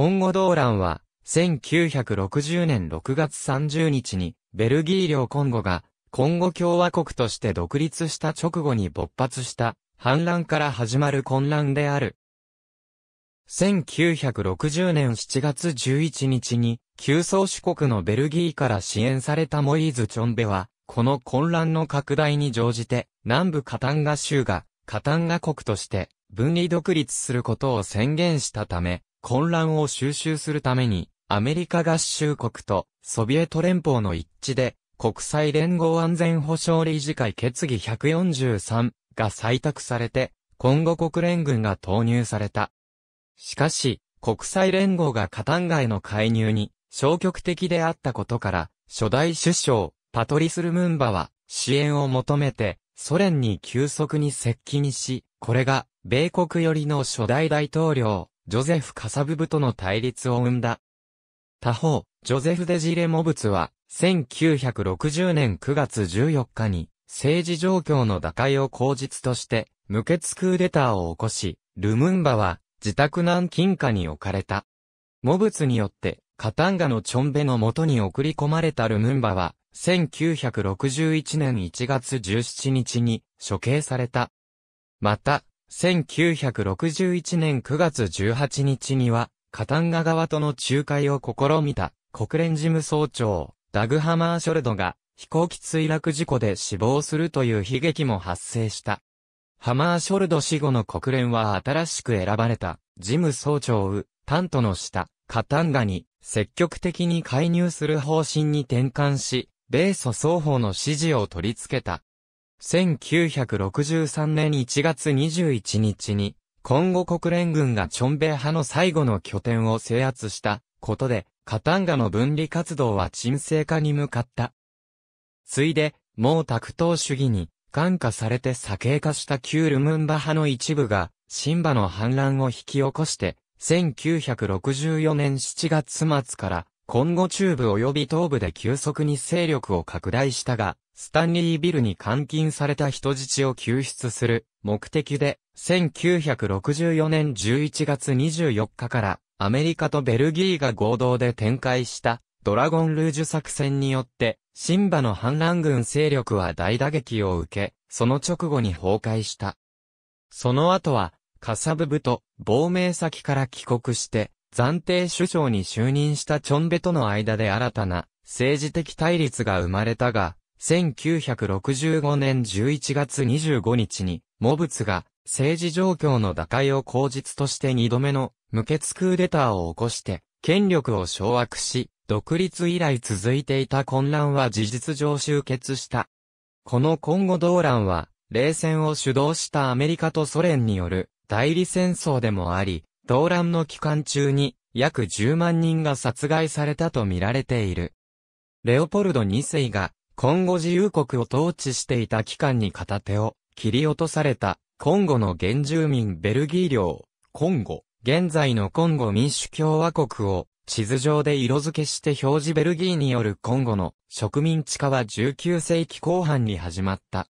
今後動乱は、1960年6月30日に、ベルギー領コンゴが、コンゴ共和国として独立した直後に勃発した、反乱から始まる混乱である。1960年7月11日に、旧宗主国のベルギーから支援されたモイーズ・チョンベは、この混乱の拡大に乗じて、南部カタンガ州が、カタンガ国として、分離独立することを宣言したため、混乱を収集するために、アメリカ合衆国とソビエト連邦の一致で、国際連合安全保障理事会決議143が採択されて、今後国連軍が投入された。しかし、国際連合がカタンガの介入に消極的であったことから、初代首相、パトリス・ルムンバは支援を求めて、ソ連に急速に接近し、これが米国寄りの初代大統領、ジョゼフ・カサブブとの対立を生んだ。他方、ジョゼフ・デジレ・モブツは、1960年9月14日に、政治状況の打開を口実として、無血クーデターを起こし、ルムンバは、自宅南近下に置かれた。モブツによって、カタンガのチョンベの元に送り込まれたルムンバは、1961年1月17日に処刑された。また、1961年9月18日には、カタンガ側との仲介を試みた国連事務総長、ダグハマーショルドが飛行機墜落事故で死亡するという悲劇も発生した。ハマーショルド死後の国連は新しく選ばれた事務総長ウ、タントの下、カタンガに積極的に介入する方針に転換し、米ソ双方の支持を取り付けた。1963年1月21日に、今後国連軍がチョンベ派の最後の拠点を制圧したことで、カタンガの分離活動は沈静化に向かった。ついで、毛沢東主義に感化されて左傾化した旧ルムンバ派の一部が、シンバの反乱を引き起こして、1964年7月末から、今後中部及び東部で急速に勢力を拡大したが、スタンリービルに監禁された人質を救出する目的で、1964年11月24日からアメリカとベルギーが合同で展開したドラゴンルージュ作戦によって、シンバの反乱軍勢力は大打撃を受け、その直後に崩壊した。その後は、カサブブと亡命先から帰国して、暫定首相に就任したチョンベとの間で新たな政治的対立が生まれたが、1965年11月25日に、モブツが政治状況の打開を口実として2度目の無血クーデターを起こして、権力を掌握し、独立以来続いていた混乱は事実上終結した。この今後動乱は、冷戦を主導したアメリカとソ連による代理戦争でもあり、動乱の期間中に約10万人が殺害されたと見られている。レオポルド2世がコンゴ自由国を統治していた機関に片手を切り落とされた、コンゴの原住民ベルギー領、コンゴ、現在のコンゴ民主共和国を地図上で色付けして表示ベルギーによるコンゴの植民地化は19世紀後半に始まった。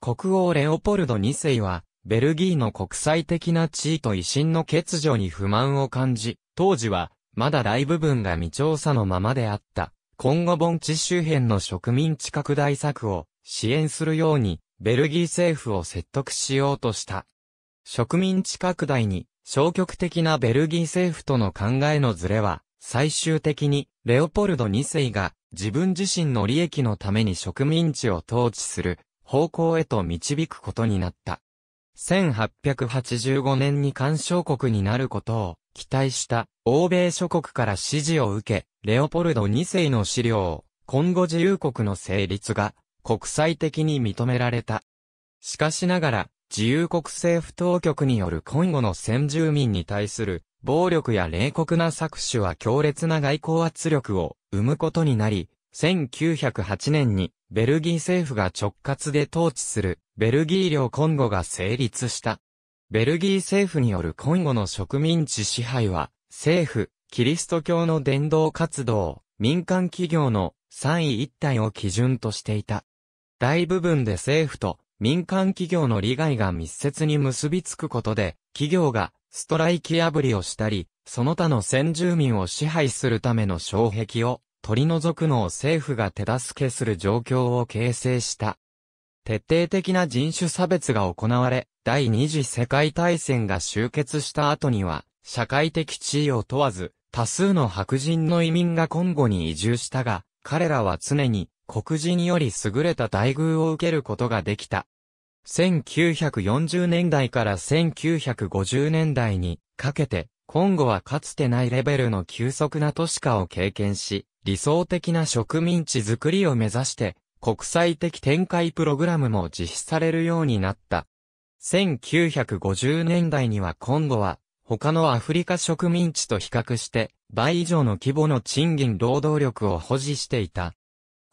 国王レオポルド2世は、ベルギーの国際的な地位と維新の欠如に不満を感じ、当時は、まだ大部分が未調査のままであった。今後盆地周辺の植民地拡大策を支援するように、ベルギー政府を説得しようとした。植民地拡大に消極的なベルギー政府との考えのズレは、最終的にレオポルド2世が自分自身の利益のために植民地を統治する方向へと導くことになった。1885年に干渉国になることを期待した欧米諸国から支持を受け、レオポルド2世の資料、今後自由国の成立が国際的に認められた。しかしながら、自由国政府当局による今後の先住民に対する暴力や冷酷な搾取は強烈な外交圧力を生むことになり、1908年にベルギー政府が直轄で統治するベルギー領コンゴが成立した。ベルギー政府による今後の植民地支配は、政府、キリスト教の伝道活動、民間企業の三位一体を基準としていた。大部分で政府と民間企業の利害が密接に結びつくことで、企業がストライキ破りをしたり、その他の先住民を支配するための障壁を取り除くのを政府が手助けする状況を形成した。徹底的な人種差別が行われ、第二次世界大戦が終結した後には、社会的地位を問わず、多数の白人の移民がコンゴに移住したが、彼らは常に黒人より優れた待遇を受けることができた。1940年代から1950年代にかけて、コンゴはかつてないレベルの急速な都市化を経験し、理想的な植民地づくりを目指して、国際的展開プログラムも実施されるようになった。1950年代には今後は、他のアフリカ植民地と比較して、倍以上の規模の賃金労働力を保持していた。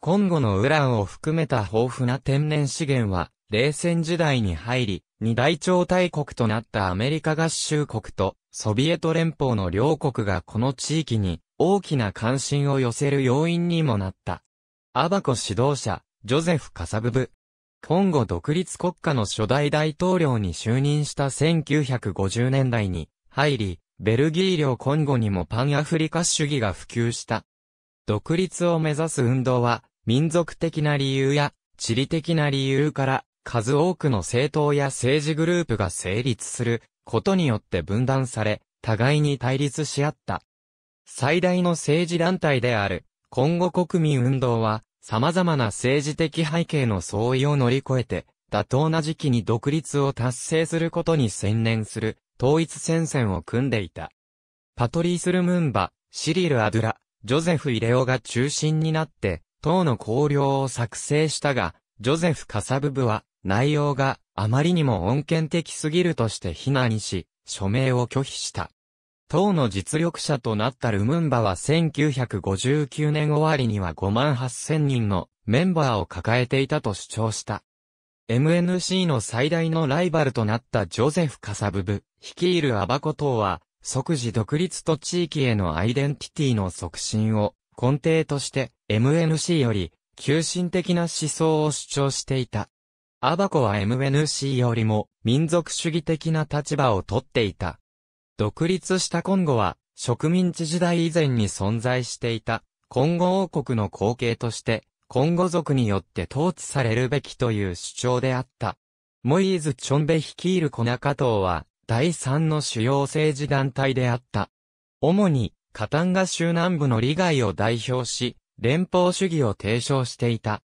今後のウランを含めた豊富な天然資源は、冷戦時代に入り、二大超大国となったアメリカ合衆国とソビエト連邦の両国がこの地域に大きな関心を寄せる要因にもなった。アバコ指導者、ジョゼフ・カサブブ。コンゴ独立国家の初代大統領に就任した1950年代に入り、ベルギー領コンゴにもパンアフリカ主義が普及した。独立を目指す運動は、民族的な理由や地理的な理由から数多くの政党や政治グループが成立することによって分断され、互いに対立し合った。最大の政治団体である今後国民運動は、様々な政治的背景の相違を乗り越えて、妥当な時期に独立を達成することに専念する、統一戦線を組んでいた。パトリース・ルムンバ、シリル・アドゥラ、ジョゼフ・イレオが中心になって、党の綱領を作成したが、ジョゼフ・カサブブは、内容があまりにも恩恵的すぎるとして非難し、署名を拒否した。党の実力者となったルムンバは1959年終わりには5万8000人のメンバーを抱えていたと主張した。MNC の最大のライバルとなったジョゼフ・カサブブ、率いるアバコ党は、即時独立と地域へのアイデンティティの促進を根底として MNC より急進的な思想を主張していた。アバコは MNC よりも民族主義的な立場をとっていた。独立したコンゴは、植民地時代以前に存在していた、コンゴ王国の後継として、コンゴ族によって統治されるべきという主張であった。モイーズ・チョンベ率いるコナカ党は、第3の主要政治団体であった。主に、カタンガ州南部の利害を代表し、連邦主義を提唱していた。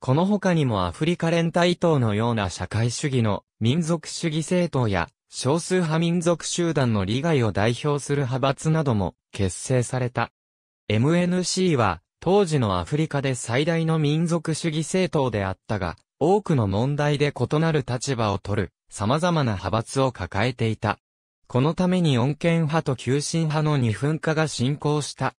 この他にもアフリカ連帯党のような社会主義の民族主義政党や少数派民族集団の利害を代表する派閥なども結成された。MNC は当時のアフリカで最大の民族主義政党であったが、多くの問題で異なる立場を取る様々な派閥を抱えていた。このために穏健派と急進派の二分化が進行した。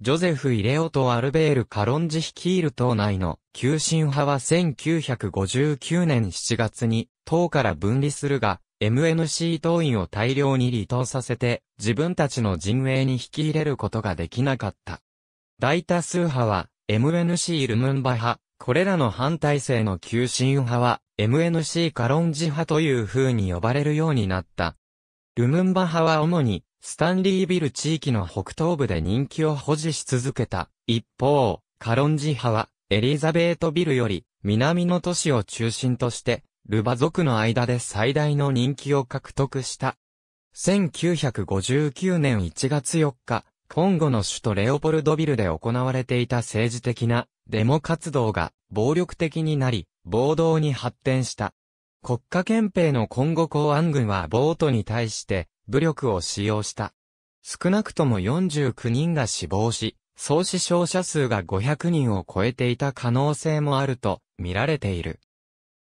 ジョゼフ・イレオとアルベール・カロンジ率いる党内の急進派は1959年7月に党から分離するが、MNC 党員を大量に離党させて、自分たちの陣営に引き入れることができなかった。大多数派は、MNC ルムンバ派、これらの反体制の急進派は、MNC カロンジ派という風に呼ばれるようになった。ルムンバ派は主に、スタンリービル地域の北東部で人気を保持し続けた。一方、カロンジ派は、エリザベートビルより、南の都市を中心として、ルバ族の間で最大の人気を獲得した。1959年1月4日、コンゴの首都レオポルドビルで行われていた政治的なデモ活動が暴力的になり、暴動に発展した。国家憲兵のコンゴ公安軍は暴徒に対して武力を使用した。少なくとも49人が死亡し、総死傷者数が500人を超えていた可能性もあると見られている。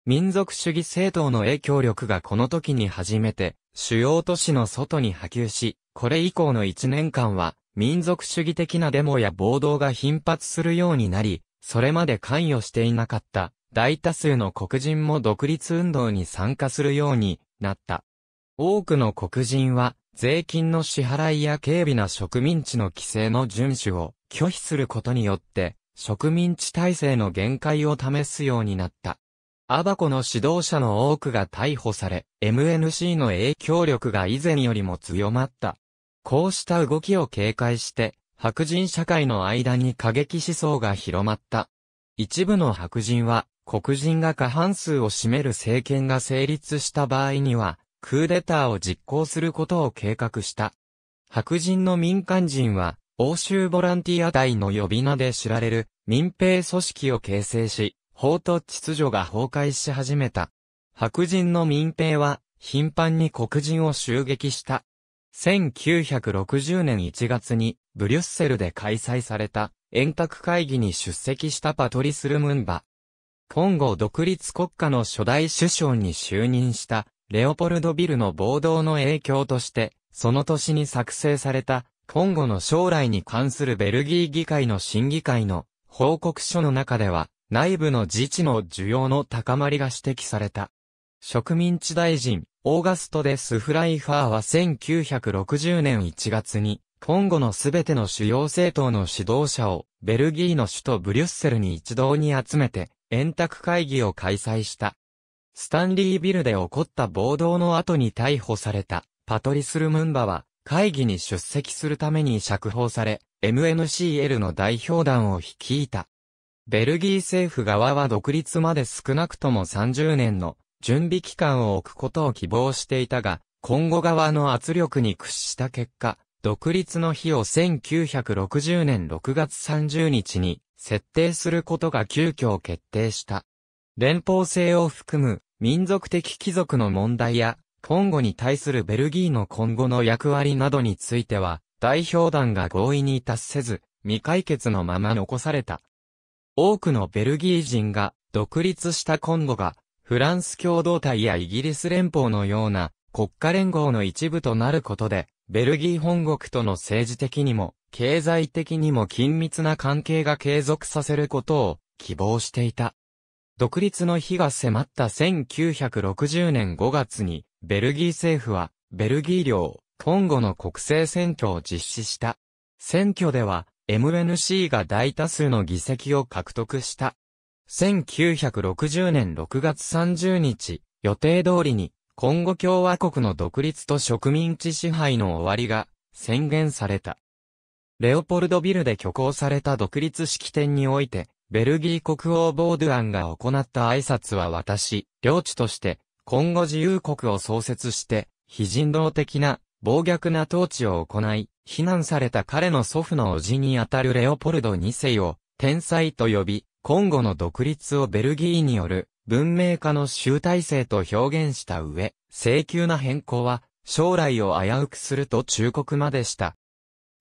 民族主義政党の影響力がこの時に初めて主要都市の外に波及し、これ以降の1年間は民族主義的なデモや暴動が頻発するようになり、それまで関与していなかった大多数の黒人も独立運動に参加するようになった。多くの黒人は税金の支払いや軽微な植民地の規制の遵守を拒否することによって植民地体制の限界を試すようになった。アバコの指導者の多くが逮捕され、MNC の影響力が以前よりも強まった。こうした動きを警戒して、白人社会の間に過激思想が広まった。一部の白人は、黒人が過半数を占める政権が成立した場合には、クーデターを実行することを計画した。白人の民間人は、欧州ボランティア隊の呼び名で知られる民兵組織を形成し、法と秩序が崩壊し始めた。白人の民兵は頻繁に黒人を襲撃した。1960年1月にブリュッセルで開催された円卓会議に出席したパトリス・ルムンバ。今後独立国家の初代首相に就任したレオポルド・ビルの暴動の影響として、その年に作成された今後の将来に関するベルギー議会の審議会の報告書の中では、内部の自治の需要の高まりが指摘された。植民地大臣、オーガスト・デス・フライファーは1960年1月に、今後のすべての主要政党の指導者を、ベルギーの首都ブリュッセルに一堂に集めて、円卓会議を開催した。スタンリービルで起こった暴動の後に逮捕された、パトリス・ルムンバは、会議に出席するために釈放され、MNCL の代表団を率いた。ベルギー政府側は独立まで少なくとも30年の準備期間を置くことを希望していたが、今後側の圧力に屈した結果、独立の日を1960年6月30日に設定することが急遽決定した。連邦制を含む民族的貴族の問題や、今後に対するベルギーの今後の役割などについては、代表団が合意に達せず、未解決のまま残された。多くのベルギー人が独立したコンゴが、フランス共同体やイギリス連邦のような国家連合の一部となることで、ベルギー本国との政治的にも、経済的にも緊密な関係が継続させることを希望していた。独立の日が迫った1960年5月に、ベルギー政府は、ベルギー領、コンゴの国政選挙を実施した。選挙では、MNC が大多数の議席を獲得した。1960年6月30日、予定通りに、コンゴ共和国の独立と植民地支配の終わりが宣言された。レオポルドビルで挙行された独立式典において、ベルギー国王ボードゥアンが行った挨拶は私、領地として、今後自由国を創設して、非人道的な暴虐な統治を行い、非難された彼の祖父の叔父にあたるレオポルド2世を、天才と呼び、今後の独立をベルギーによる文明化の集大成と表現した上、請求な変更は将来を危うくすると忠告までした。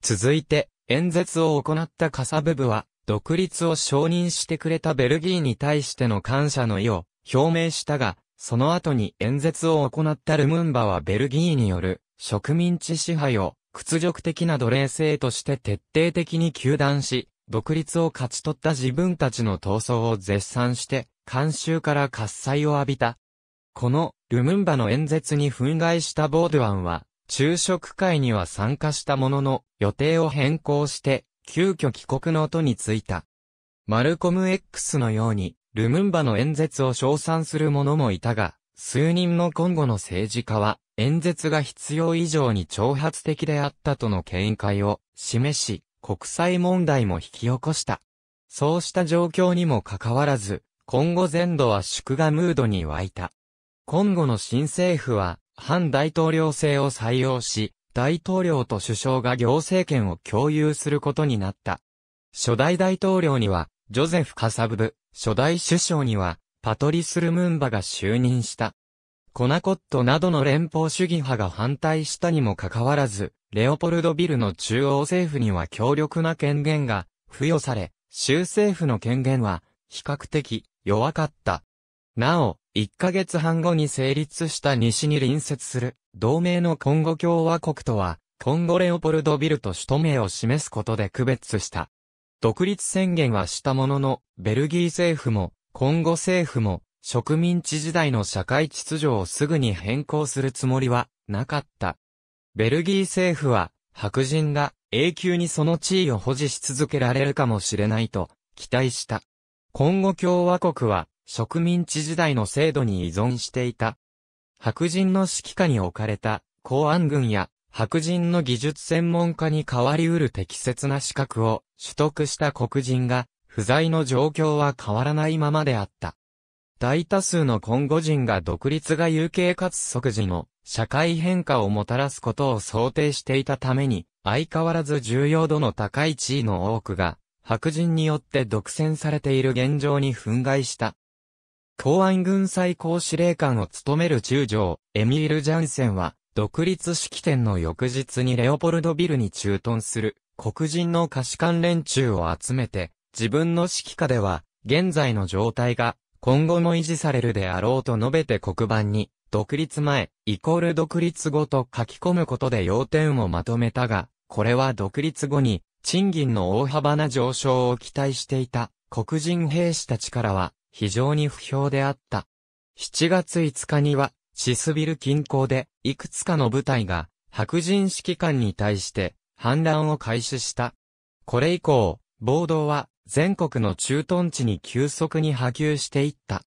続いて、演説を行ったカサブブは、独立を承認してくれたベルギーに対しての感謝の意を表明したが、その後に演説を行ったルムンバはベルギーによる植民地支配を屈辱的な奴隷制として徹底的に求断し、独立を勝ち取った自分たちの闘争を絶賛して、慣習から喝采を浴びた。この、ルムンバの演説に憤慨したボードワンは、昼食会には参加したものの、予定を変更して、急遽帰国の音に着いた。マルコム X のように、ルムンバの演説を称賛する者もいたが、数人の今後の政治家は、演説が必要以上に挑発的であったとの見解を示し、国際問題も引き起こした。そうした状況にもかかわらず、今後全土は祝賀ムードに沸いた。今後の新政府は、反大統領制を採用し、大統領と首相が行政権を共有することになった。初代大統領には、ジョゼフ・カサブ、初代首相には、パトリス・ルムンバが就任した。コナコットなどの連邦主義派が反対したにもかかわらず、レオポルドビルの中央政府には強力な権限が付与され、州政府の権限は比較的弱かった。なお、1ヶ月半後に成立した西に隣接する同盟のコンゴ共和国とは、コンゴレオポルドビルと首都名を示すことで区別した。独立宣言はしたものの、ベルギー政府も、コンゴ政府も、植民地時代の社会秩序をすぐに変更するつもりはなかった。ベルギー政府は白人が永久にその地位を保持し続けられるかもしれないと期待した。コンゴ共和国は植民地時代の制度に依存していた。白人の指揮下に置かれた公安軍や白人の技術専門家に代わり得る適切な資格を取得した黒人が不在の状況は変わらないままであった。大多数のコンゴ人が独立が有形かつ即時の社会変化をもたらすことを想定していたために、相変わらず重要度の高い地位の多くが、白人によって独占されている現状に憤慨した。公安軍最高司令官を務める中将、エミール・ジャンセンは、独立式典の翌日にレオポルドビルに駐屯する黒人の可視官連中を集めて、自分の指揮下では、現在の状態が今後も維持されるであろうと述べて黒板に、独立前、イコール独立後と書き込むことで要点をまとめたが、これは独立後に、賃金の大幅な上昇を期待していた、黒人兵士たちからは、非常に不評であった。7月5日には、シスビル近郊で、いくつかの部隊が、白人指揮官に対して、反乱を開始した。これ以降、暴動は、全国の駐屯地に急速に波及していった。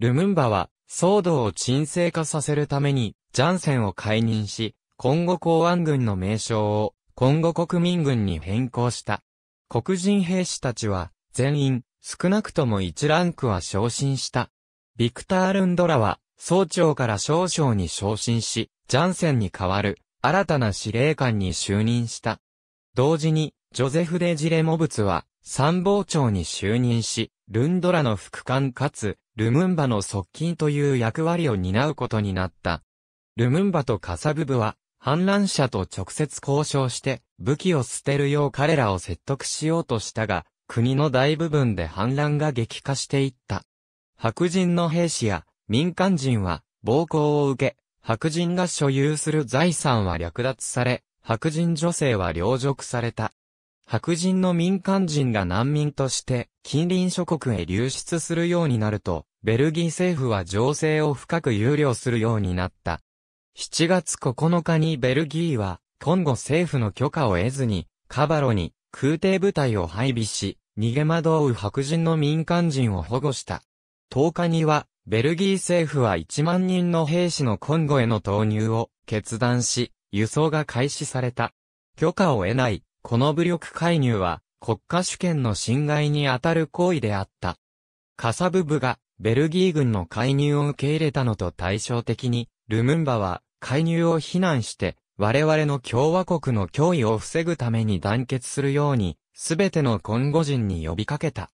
ルムンバは、騒動を沈静化させるために、ジャンセンを解任し、今後公安軍の名称を、今後国民軍に変更した。黒人兵士たちは、全員、少なくとも一ランクは昇進した。ビクター・ルンドラは、総長から少将に昇進し、ジャンセンに代わる、新たな司令官に就任した。同時に、ジョゼフ・デ・ジレモブツは、参謀長に就任し、ルンドラの副官かつ、ルムンバの側近という役割を担うことになった。ルムンバとカサブブは、反乱者と直接交渉して、武器を捨てるよう彼らを説得しようとしたが、国の大部分で反乱が激化していった。白人の兵士や民間人は暴行を受け、白人が所有する財産は略奪され、白人女性は領辱された。白人の民間人が難民として近隣諸国へ流出するようになると、ベルギー政府は情勢を深く憂慮するようになった。7月9日にベルギーは、今後政府の許可を得ずに、カバロに空挺部隊を配備し、逃げ惑う白人の民間人を保護した。10日には、ベルギー政府は1万人の兵士のコンゴへの投入を決断し、輸送が開始された。許可を得ないこの武力介入は国家主権の侵害にあたる行為であった。カサブ部がベルギー軍の介入を受け入れたのと対照的に、ルムンバは介入を非難して我々の共和国の脅威を防ぐために団結するように、すべての今後人に呼びかけた。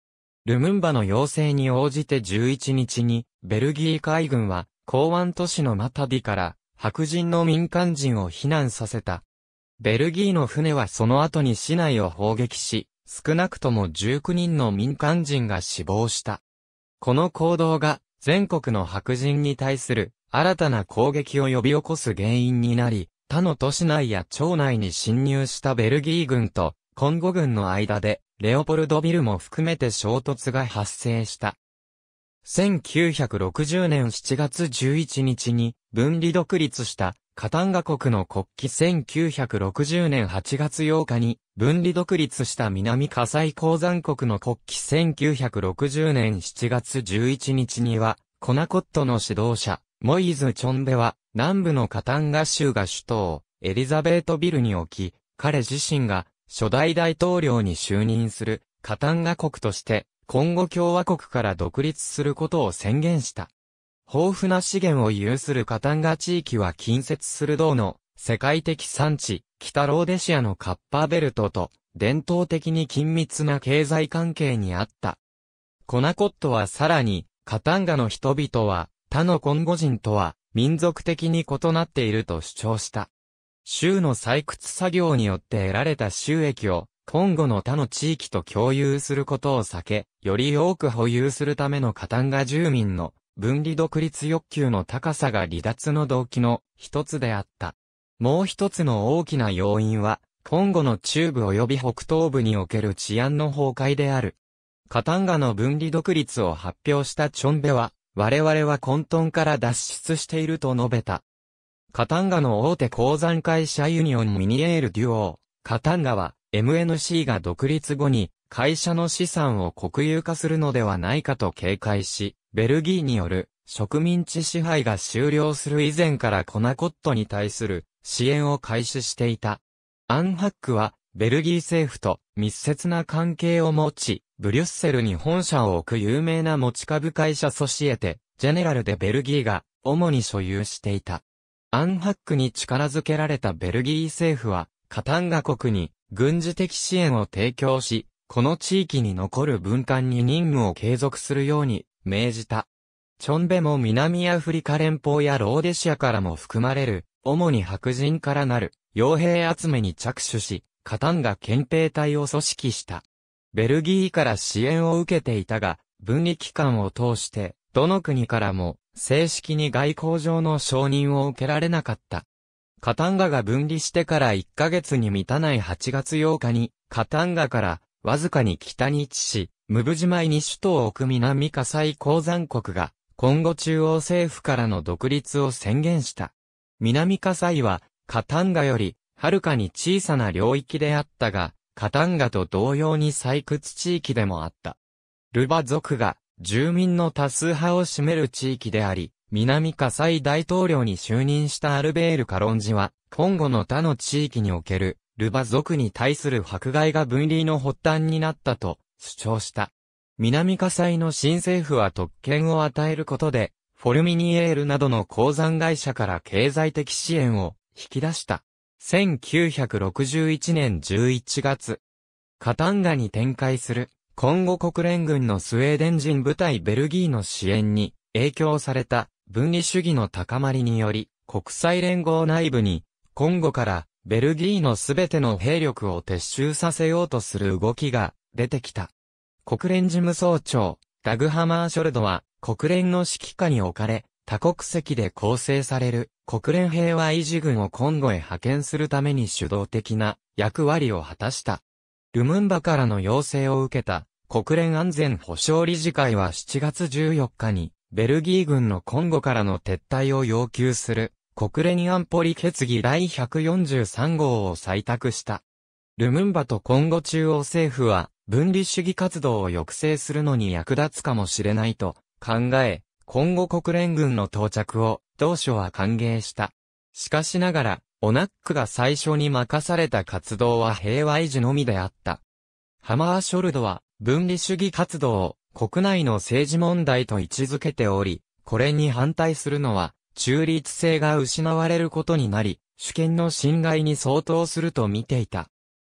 ルムンバの要請に応じて11日に、ベルギー海軍は、港湾都市のマタビから、白人の民間人を避難させた。ベルギーの船はその後に市内を砲撃し、少なくとも19人の民間人が死亡した。この行動が全国の白人に対する新たな攻撃を呼び起こす原因になり、他の都市内や町内に侵入したベルギー軍とコンゴ軍の間で、レオポルドビルも含めて衝突が発生した。1960年7月11日に分離独立したカタンガ国の国旗1960年8月8日に分離独立した南火災鉱山国の国旗1960年7月11日には、コナコットの指導者、モイズ・チョンベは、南部のカタンガ州が首都をエリザベートビルに置き、彼自身が初代大統領に就任するカタンガ国として、今後共和国から独立することを宣言した。豊富な資源を有するカタンガ地域は近接する銅の世界的産地、北ローデシアのカッパーベルトと伝統的に緊密な経済関係にあった。コナコットはさらに、カタンガの人々は他のコンゴ人とは民族的に異なっていると主張した。州の採掘作業によって得られた収益を、コンゴの他の地域と共有することを避け、より多く保有するためのカタンガ住民の分離独立欲求の高さが離脱の動機の一つであった。もう一つの大きな要因は、今後の中部及び北東部における治安の崩壊である。カタンガの分離独立を発表したチョンベは、我々は混沌から脱出していると述べた。カタンガの大手鉱山会社ユニオンミニエールデュオー、カタンガは MNC が独立後に会社の資産を国有化するのではないかと警戒し、ベルギーによる植民地支配が終了する以前からコナコットに対する支援を開始していた。アンハックは、ベルギー政府と密接な関係を持ち、ブリュッセルに本社を置く有名な持ち株会社ソシエテ、ジェネラルでベルギーが主に所有していた。アンハックに力づけられたベルギー政府は、カタンガ国に軍事的支援を提供し、この地域に残る文官に任務を継続するように命じた。チョンベも南アフリカ連邦やローデシアからも含まれる、主に白人からなる、傭兵集めに着手し、カタンが憲兵隊を組織した。ベルギーから支援を受けていたが、分離機関を通して、どの国からも、正式に外交上の承認を受けられなかった。カタンガが分離してから1ヶ月に満たない8月8日に、カタンガから、わずかに北に位置し、ムブジマイに首都を置く南火災鉱山国が、今後中央政府からの独立を宣言した。南火災は、カタンガより、はるかに小さな領域であったが、カタンガと同様に採掘地域でもあった。ルバ族が、住民の多数派を占める地域であり、南火災大統領に就任したアルベール・カロンジは、今後の他の地域における、ルバ族に対する迫害が分離の発端になったと、主張した。南火災の新政府は特権を与えることで、フォルミニエールなどの鉱山会社から経済的支援を引き出した。1961年11月、カタンガに展開する今後国連軍のスウェーデン人部隊ベルギーの支援に影響された分離主義の高まりにより国際連合内部に今後からベルギーのすべての兵力を撤収させようとする動きが出てきた。国連事務総長、ダグハマーショルドは、国連の指揮下に置かれ、多国籍で構成される国連平和維持軍を今後へ派遣するために主導的な役割を果たした。ルムンバからの要請を受けた国連安全保障理事会は7月14日にベルギー軍の今後からの撤退を要求する国連安保理決議第143号を採択した。ルムンバと今後中央政府は分離主義活動を抑制するのに役立つかもしれないと考え、今後国連軍の到着を当初は歓迎した。しかしながら、オナックが最初に任された活動は平和維持のみであった。ハマーショルドは分離主義活動を国内の政治問題と位置づけており、これに反対するのは中立性が失われることになり、主権の侵害に相当すると見ていた。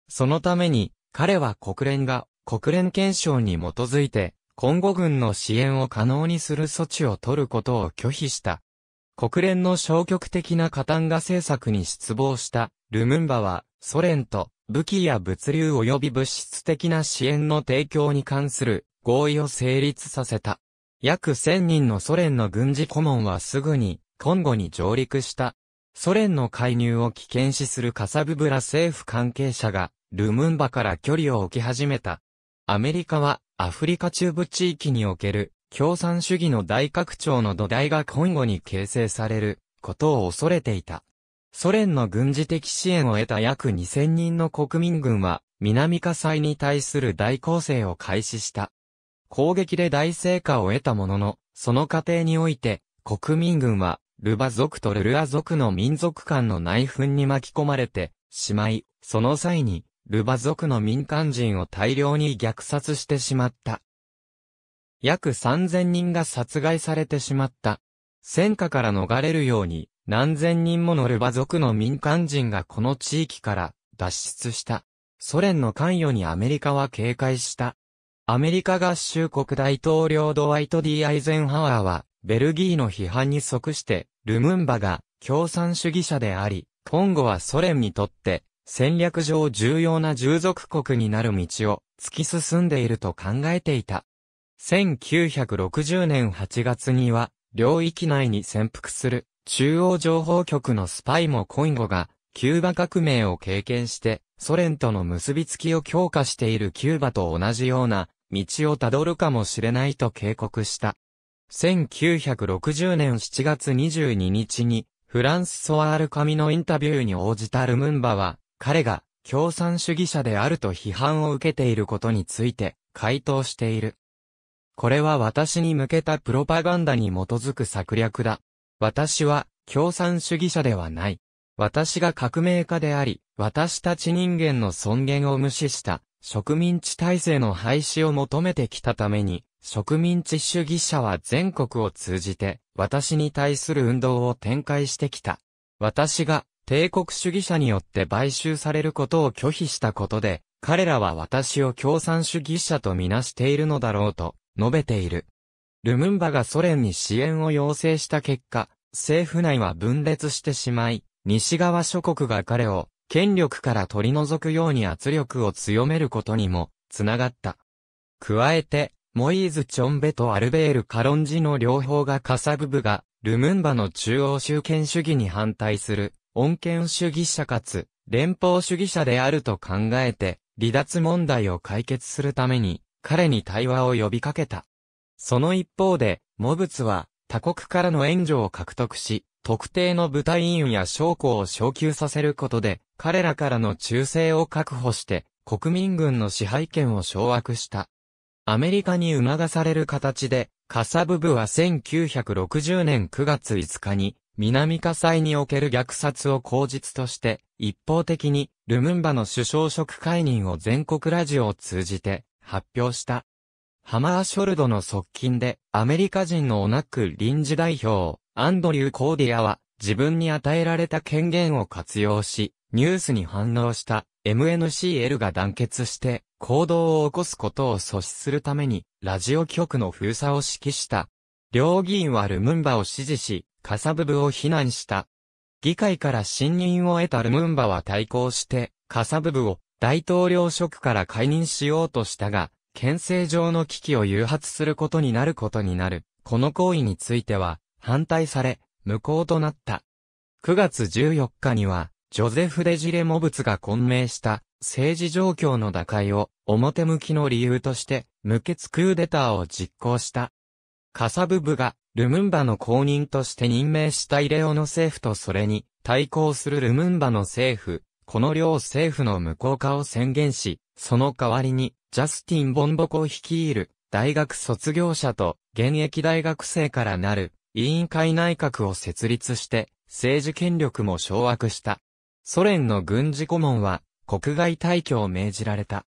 そのために、彼は国連が国連憲章に基づいて、今後軍の支援を可能にする措置を取ることを拒否した。国連の消極的なカタンガ政策に失望したルムンバはソ連と武器や物流及び物質的な支援の提供に関する合意を成立させた。約1000人のソ連の軍事顧問はすぐにコンゴに上陸した。ソ連の介入を危険視するカサブブラ政府関係者がルムンバから距離を置き始めた。アメリカはアフリカ中部地域における共産主義の大拡張の土台が今後に形成されることを恐れていた。ソ連の軍事的支援を得た約2000人の国民軍は南火災に対する大攻勢を開始した。攻撃で大成果を得たものの、その過程において国民軍はルバ族とルルア族の民族間の内紛に巻き込まれてしまい、その際にルバ族の民間人を大量に虐殺してしまった。約3000人が殺害されてしまった。戦火から逃れるように、何千人ものルバ族の民間人がこの地域から脱出した。ソ連の関与にアメリカは警戒した。アメリカ合衆国大統領ドワイト・ D・ アイゼンハワーは、ベルギーの批判に即して、ルムンバが共産主義者であり、今後はソ連にとって戦略上重要な従属国になる道を突き進んでいると考えていた。1960年8月には、領域内に潜伏する中央情報局のスパイもコイゴが、キューバ革命を経験して、ソ連との結びつきを強化しているキューバと同じような道をたどるかもしれないと警告した。1960年7月22日に、フランス・ソワール・カミのインタビューに応じたルムンバは、彼が共産主義者であると批判を受けていることについて回答している。これは私に向けたプロパガンダに基づく策略だ。私は共産主義者ではない。私が革命家であり、私たち人間の尊厳を無視した植民地体制の廃止を求めてきたために、植民地主義者は全国を通じて私に対する運動を展開してきた。私が帝国主義者によって買収されることを拒否したことで、彼らは私を共産主義者とみなしているのだろうと述べている。ルムンバがソ連に支援を要請した結果、政府内は分裂してしまい、西側諸国が彼を権力から取り除くように圧力を強めることにもつながった。加えて、モイーズ・チョンベとアルベール・カロンジの両方がカサブブが、ルムンバの中央集権主義に反対する恩権主義者かつ、連邦主義者であると考えて、離脱問題を解決するために、彼に対話を呼びかけた。その一方で、モブツは、他国からの援助を獲得し、特定の部隊員や将校を昇級させることで、彼らからの忠誠を確保して、国民軍の支配権を掌握した。アメリカに促される形で、カサブブは1960年9月5日に、南火災における虐殺を口実として、一方的に、ルムンバの首相職解任を全国ラジオを通じて、発表した。ハマーショルドの側近で、アメリカ人のオナック臨時代表、アンドリュー・コーディアは、自分に与えられた権限を活用し、ニュースに反応した MNCL が団結して行動を起こすことを阻止するためにラジオ局の封鎖を指揮した両議員はルムンバを支持し、カサブブを非難した。議会から信任を得たルムンバは対抗して、カサブブを大統領職から解任しようとしたが、憲政上の危機を誘発することになることになる。この行為については、反対され、無効となった。9月14日には、ジョゼフ・デジレ・モブツが混迷した政治状況の打開を表向きの理由として無血クーデターを実行した。カサブブが、ルムンバの公認として任命したイレオの政府とそれに、対抗するルムンバの政府、この両政府の無効化を宣言し、その代わりに、ジャスティン・ボンボコを率いる、大学卒業者と、現役大学生からなる、委員会内閣を設立して、政治権力も掌握した。ソ連の軍事顧問は、国外退去を命じられた。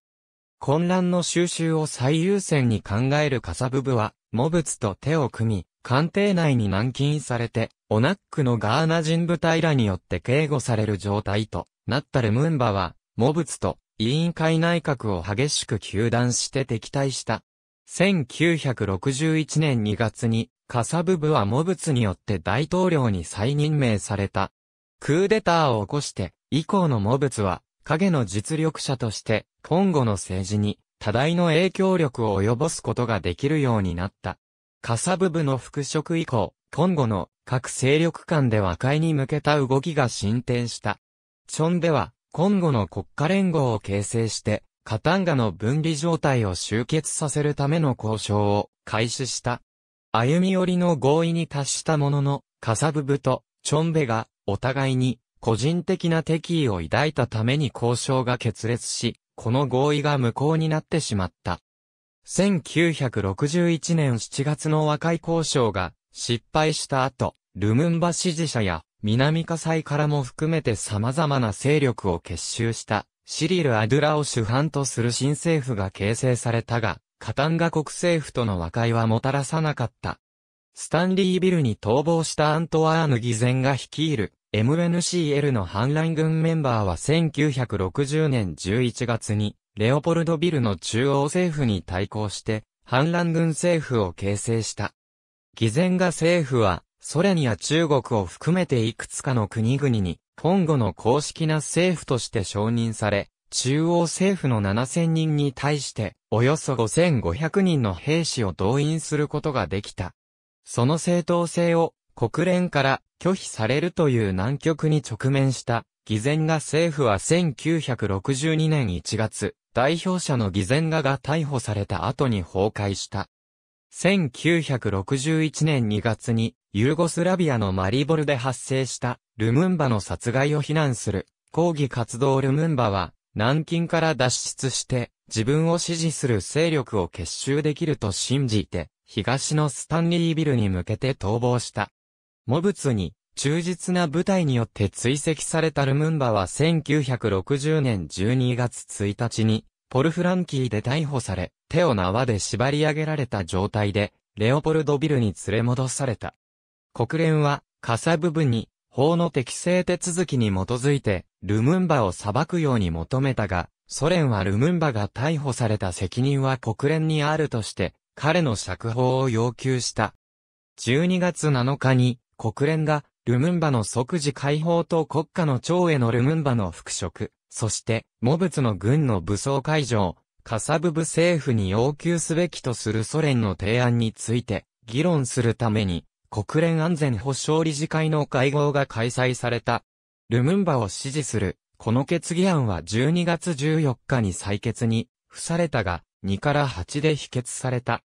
混乱の収拾を最優先に考えるカサブブは、モブツと手を組み、官邸内に軟禁されて、オナックのガーナ人部隊らによって警護される状態となったルムンバは、モブツと委員会内閣を激しく糾弾して敵対した。1961年2月に、カサブブはモブツによって大統領に再任命された。クーデターを起こして、以降のモブツは、影の実力者として、今後の政治に多大の影響力を及ぼすことができるようになった。カサブブの復職以降、今後の各勢力間で和解に向けた動きが進展した。チョンでは、今後の国家連合を形成して、カタンガの分離状態を終結させるための交渉を開始した。歩み寄りの合意に達したものの、カサブブとチョンベがお互いに個人的な敵意を抱いたために交渉が決裂し、この合意が無効になってしまった。1961年7月の和解交渉が失敗した後、ルムンバ支持者や南火災からも含めて様々な勢力を結集したシリル・アドゥラを主犯とする新政府が形成されたが、カタンガ国政府との和解はもたらさなかった。スタンリービルに逃亡したアントワーヌ・ギゼンが率いる MNCL の反乱軍メンバーは1960年11月に、レオポルドビルの中央政府に対抗して、反乱軍政府を形成した。偽善が政府は、ソ連や中国を含めていくつかの国々に、今後の公式な政府として承認され、中央政府の7000人に対して、およそ5500人の兵士を動員することができた。その正当性を国連から拒否されるという難局に直面した偽善が政府は1962年1月、代表者の偽善がが逮捕された後に崩壊した。1961年2月にユーゴスラビアのマリボルで発生したルムンバの殺害を非難する抗議活動ルムンバは南京から脱出して自分を支持する勢力を結集できると信じて東のスタンリービルに向けて逃亡した。モブツに忠実な部隊によって追跡されたルムンバは1960年12月1日に、ポルフランキーで逮捕され、手を縄で縛り上げられた状態で、レオポルドビルに連れ戻された。国連は、カサ部分に、法の適正手続きに基づいて、ルムンバを裁くように求めたが、ソ連はルムンバが逮捕された責任は国連にあるとして、彼の釈放を要求した。12月7日に、国連が、ルムンバの即時解放と国家の長へのルムンバの復職、そして、モブツの軍の武装解除、カサブブ政府に要求すべきとするソ連の提案について、議論するために、国連安全保障理事会の会合が開催された。ルムンバを支持する、この決議案は12月14日に採決に、付されたが、2から8で否決された。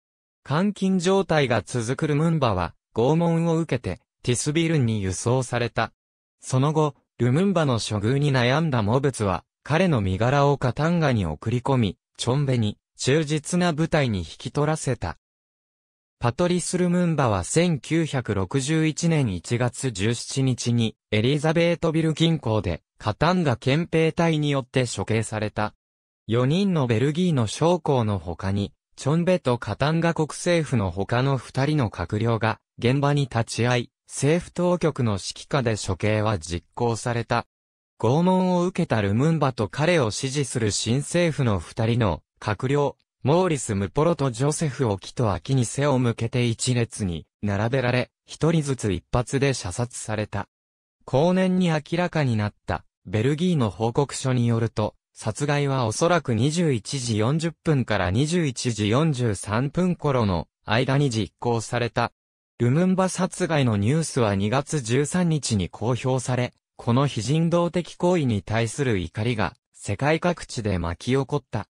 監禁状態が続くルムンバは、拷問を受けて、ティスビルンに輸送された。その後、ルムンバの処遇に悩んだモブツは、彼の身柄をカタンガに送り込み、チョンベに忠実な部隊に引き取らせた。パトリス・ルムンバは1961年1月17日にエリザベートビル近郊でカタンガ憲兵隊によって処刑された。4人のベルギーの将校の他に、チョンベとカタンガ国政府の他の2人の閣僚が現場に立ち会い、政府当局の指揮下で処刑は実行された。拷問を受けたルムンバと彼を支持する新政府の二人の閣僚、モーリス・ムポロとジョセフ・オキと秋に背を向けて一列に並べられ、一人ずつ一発で射殺された。後年に明らかになったベルギーの報告書によると、殺害はおそらく21時40分から21時43分頃の間に実行された。ルムンバ殺害のニュースは2月13日に公表され、この非人道的行為に対する怒りが世界各地で巻き起こった。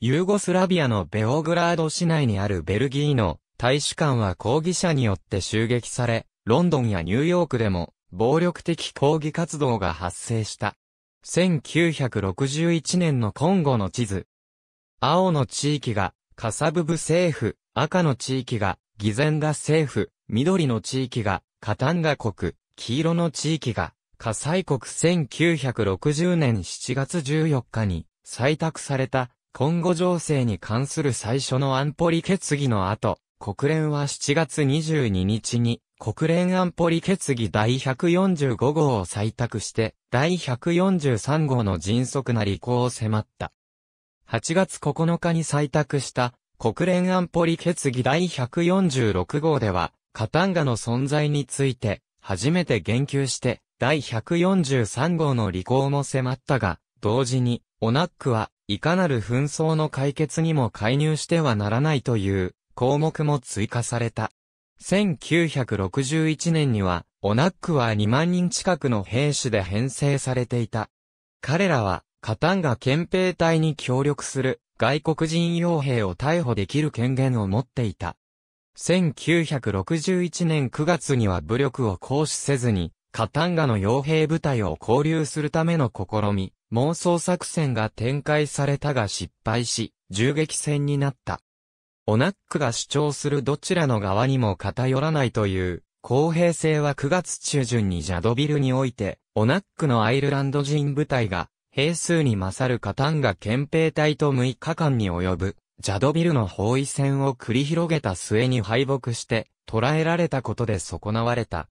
ユーゴスラビアのベオグラード市内にあるベルギーの大使館は抗議者によって襲撃され、ロンドンやニューヨークでも暴力的抗議活動が発生した。1961年のコンゴの地図。青の地域がカサブブ政府、赤の地域が偽善が政府、緑の地域が、カタンガ国、黄色の地域が、火災国1960年7月14日に採択された、今後情勢に関する最初の安保理決議の後、国連は7月22日に、国連安保理決議第145号を採択して、第143号の迅速な履行を迫った。8月9日に採択した国連安保理決議第146号では、カタンガの存在について、初めて言及して、第143号の履行も迫ったが、同時に、オナックは、いかなる紛争の解決にも介入してはならないという項目も追加された。1961年には、オナックは2万人近くの兵士で編成されていた。彼らは、カタンガ憲兵隊に協力する外国人傭兵を逮捕できる権限を持っていた。1961年9月には武力を行使せずに、カタンガの傭兵部隊を交流するための試み、妄想作戦が展開されたが失敗し、銃撃戦になった。オナックが主張するどちらの側にも偏らないという、公平性は9月中旬にジャドビルにおいて、オナックのアイルランド人部隊が、兵数に勝るカタンが憲兵隊と6日間に及ぶ、ジャドビルの包囲戦を繰り広げた末に敗北して、捕らえられたことで損なわれた。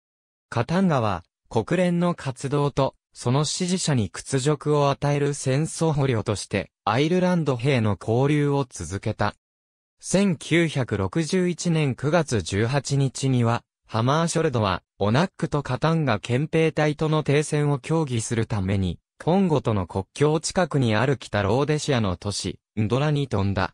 カタンガは、国連の活動と、その支持者に屈辱を与える戦争捕虜として、アイルランド兵の交流を続けた。1961年9月18日には、ハマーショルドは、オナックとカタンガ憲兵隊との停戦を協議するために、コンゴとの国境近くにある北ローデシアの都市、ンドラに飛んだ。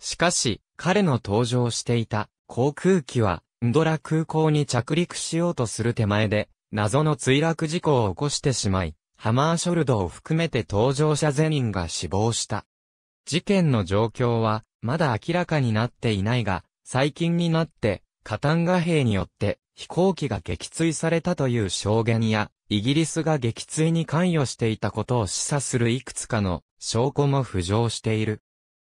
しかし、彼の搭乗していた航空機は、ンドラ空港に着陸しようとする手前で、謎の墜落事故を起こしてしまい、ハマーショルドを含めて搭乗者全員が死亡した。事件の状況は、まだ明らかになっていないが、最近になって、カタンガ兵によって、飛行機が撃墜されたという証言や、イギリスが撃墜に関与していたことを示唆するいくつかの証拠も浮上している。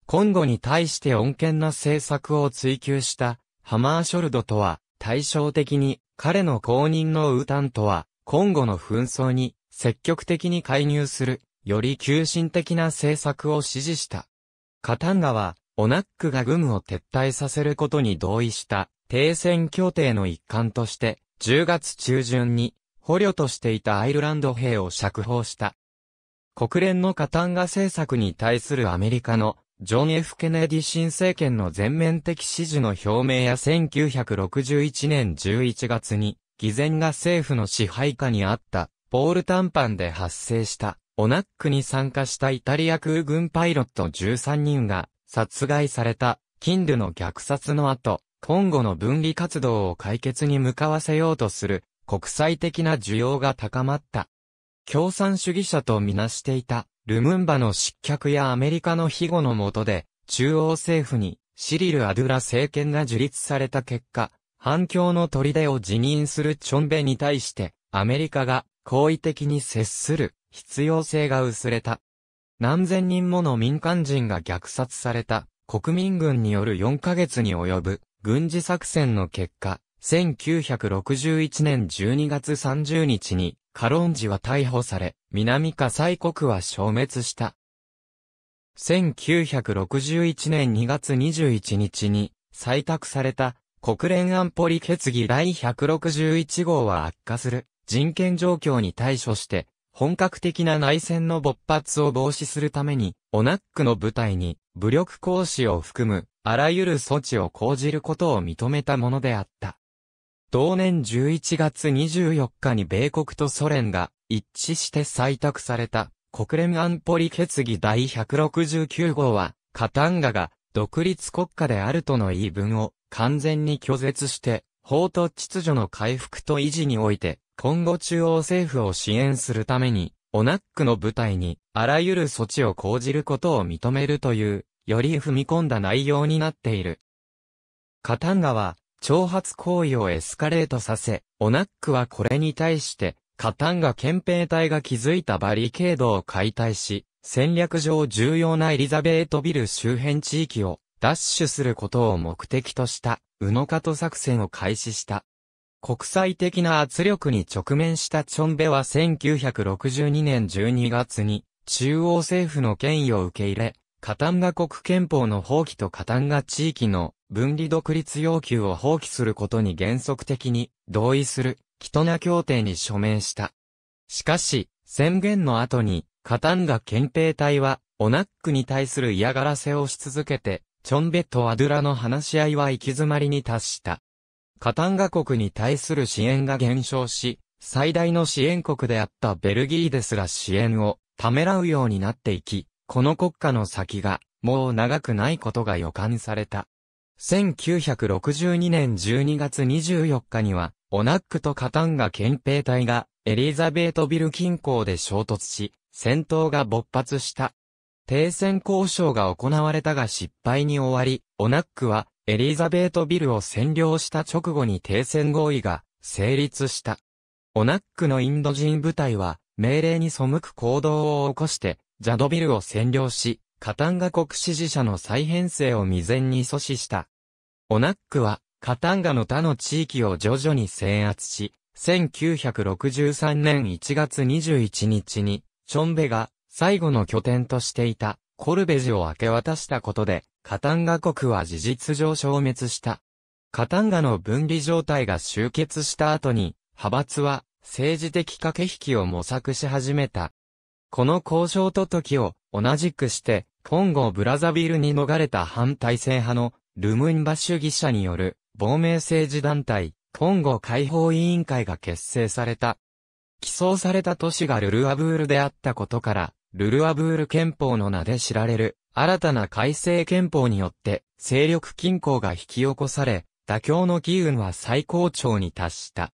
今後に対して穏健な政策を追求したハマーショルドとは対照的に彼の後任のウータンとは今後の紛争に積極的に介入するより急進的な政策を支持した。カタンガはオナックが軍を撤退させることに同意した停戦協定の一環として、10月中旬に、捕虜としていたアイルランド兵を釈放した。国連のカタンガ政策に対するアメリカのジョン・ F・ ケネディ新政権の全面的支持の表明や1961年11月に偽善が政府の支配下にあったポール短パンで発生したオナックに参加したイタリア空軍パイロット13人が殺害された近度の虐殺の後コンゴの分離活動を解決に向かわせようとする国際的な需要が高まった。共産主義者とみなしていたルムンバの失脚やアメリカの庇護の下で中央政府にシリル・アドゥラ政権が樹立された結果、反共の砦を辞任するチョンベに対してアメリカが好意的に接する必要性が薄れた。何千人もの民間人が虐殺された国民軍による4ヶ月に及ぶ軍事作戦の結果、1961年12月30日に、カロンジは逮捕され、南火西国は消滅した。1961年2月21日に採択された国連安保理決議第161号は悪化する人権状況に対処して本格的な内戦の勃発を防止するためにオナックの部隊に武力行使を含むあらゆる措置を講じることを認めたものであった。同年11月24日に米国とソ連が一致して採択された国連安保理決議第169号は、カタンガが独立国家であるとの言い分を完全に拒絶して、法と秩序の回復と維持において、今後中央政府を支援するために、オナックの部隊に、あらゆる措置を講じることを認めるという、より踏み込んだ内容になっている。カタンガは、挑発行為をエスカレートさせ、オナックはこれに対して、カタンガ憲兵隊が築いたバリケードを解体し、戦略上重要なエリザベートビル周辺地域を奪取することを目的とした、ウノカト作戦を開始した。国際的な圧力に直面したチョンベは1962年12月に、中央政府の権威を受け入れ、カタンガ国憲法の放棄とカタンガ地域の分離独立要求を放棄することに原則的に同意するキトナ協定に署名した。しかし、宣言の後にカタンガ憲兵隊はオナックに対する嫌がらせをし続けて、チョンベとアドゥラの話し合いは行き詰まりに達した。カタンガ国に対する支援が減少し、最大の支援国であったベルギーですら支援をためらうようになっていき、この国家の先が、もう長くないことが予感された。1962年12月24日には、オナックとカタンガ憲兵隊が、エリザベートビル近郊で衝突し、戦闘が勃発した。停戦交渉が行われたが失敗に終わり、オナックは、エリザベートビルを占領した直後に停戦合意が、成立した。オナックのインド人部隊は、命令に背く行動を起こして、ジャドビルを占領し、カタンガ国支持者の再編成を未然に阻止した。オナックは、カタンガの他の地域を徐々に制圧し、1963年1月21日に、チョンベが最後の拠点としていたコルベジを明け渡したことで、カタンガ国は事実上消滅した。カタンガの分離状態が終結した後に、派閥は政治的駆け引きを模索し始めた。この交渉と時を同じくして、コンゴ・ブラザビルに逃れた反体制派のルムンバ主義者による亡命政治団体、コンゴ解放委員会が結成された。起草された都市がルルアブールであったことから、ルルアブール憲法の名で知られる、新たな改正憲法によって、勢力均衡が引き起こされ、妥協の機運は最高潮に達した。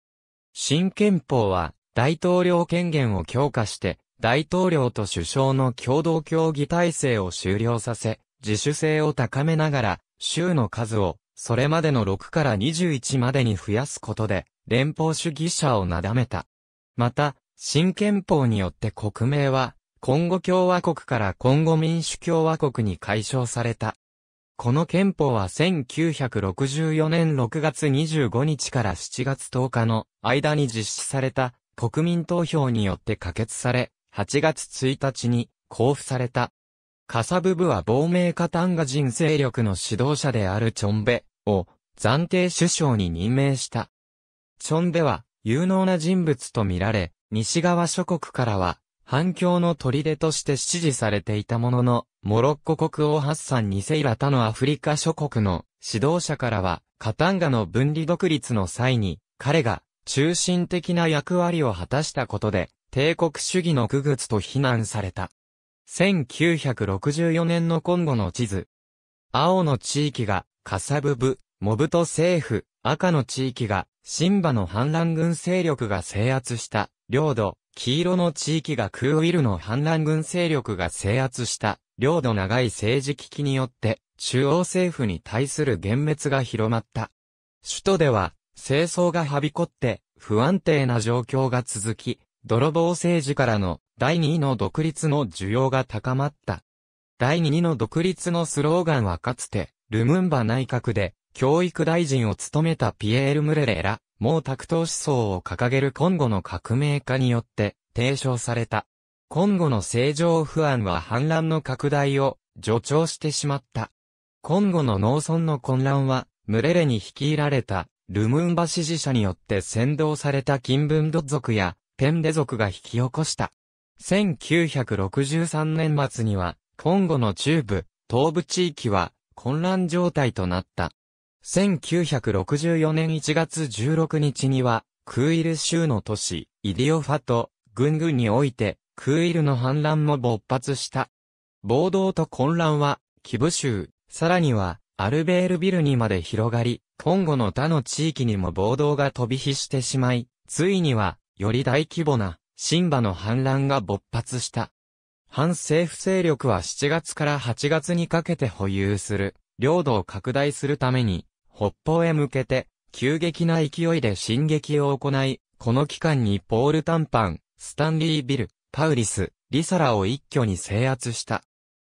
新憲法は、大統領権限を強化して、大統領と首相の共同協議体制を終了させ、自主性を高めながら、州の数を、それまでの6から21までに増やすことで、連邦主義者をなだめた。また、新憲法によって国名は、コンゴ共和国からコンゴ民主共和国に解消された。この憲法は1964年6月25日から7月10日の間に実施された国民投票によって可決され、8月1日に交付された。カサブブは亡命カタンガ人勢力の指導者であるチョンベを暫定首相に任命した。チョンベは有能な人物と見られ、西側諸国からは反響の砦として支持されていたものの、モロッコ国王ハッサン2世ら他のアフリカ諸国の指導者からは、カタンガの分離独立の際に、彼が中心的な役割を果たしたことで、帝国主義の区物と非難された。1964年の今後の地図。青の地域がカサブブ、モブト政府、赤の地域がシンバの反乱軍勢力が制圧した領土、黄色の地域がクーウィルの反乱軍勢力が制圧した領土長い政治危機によって中央政府に対する幻滅が広まった。首都では、清掃がはびこって、不安定な状況が続き、泥棒政治からの第2の独立の需要が高まった。第2の独立のスローガンはかつて、ルムンバ内閣で教育大臣を務めたピエール・ムレレら、毛沢東思想を掲げる今後の革命家によって提唱された。今後の政情不安は反乱の拡大を助長してしまった。今後の農村の混乱は、ムレレに率いられたルムンバ支持者によって先導された金文土族やペンデ族が引き起こした。1963年末には、コンゴの中部、東部地域は混乱状態となった。1964年1月16日には、クーイル州の都市、イディオファと、軍軍において、クーイルの反乱も勃発した。暴動と混乱は、キブ州、さらには、アルベールビルにまで広がり、今後の他の地域にも暴動が飛び火してしまい、ついには、より大規模な、シンバの反乱が勃発した。反政府勢力は7月から8月にかけて保有する、領土を拡大するために、北方へ向けて、急激な勢いで進撃を行い、この期間にポール・タンパン、スタンリー・ビル、パウリス、リサラを一挙に制圧した。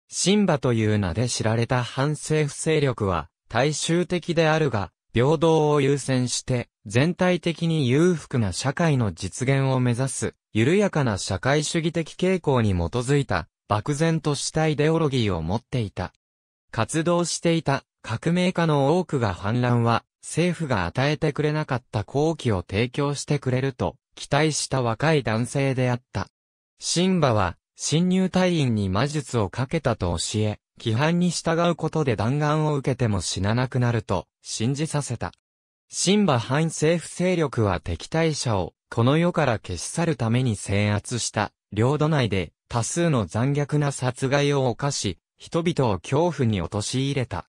シンバという名で知られた反政府勢力は、大衆的であるが、平等を優先して、全体的に裕福な社会の実現を目指す、緩やかな社会主義的傾向に基づいた、漠然としたイデオロギーを持っていた。活動していた革命家の多くが反乱は、政府が与えてくれなかった好機を提供してくれると、期待した若い男性であった。シンバは、新入隊員に魔術をかけたと教え、規範に従うことで弾丸を受けても死ななくなると信じさせた。シンバ反政府勢力は敵対者をこの世から消し去るために制圧した領土内で多数の残虐な殺害を犯し、人々を恐怖に陥れた。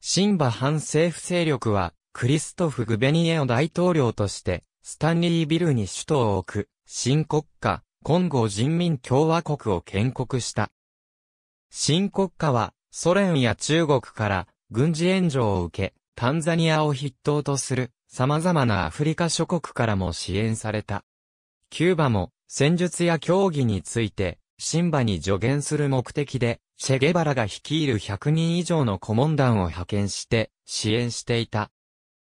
シンバ反政府勢力はクリストフ・グベニエを大統領としてスタンリービルに首都を置く新国家コンゴ人民共和国を建国した。新国家は、ソ連や中国から軍事援助を受け、タンザニアを筆頭とする様々なアフリカ諸国からも支援された。キューバも戦術や競技について、シンバに助言する目的で、シェゲバラが率いる100人以上の顧問団を派遣して支援していた。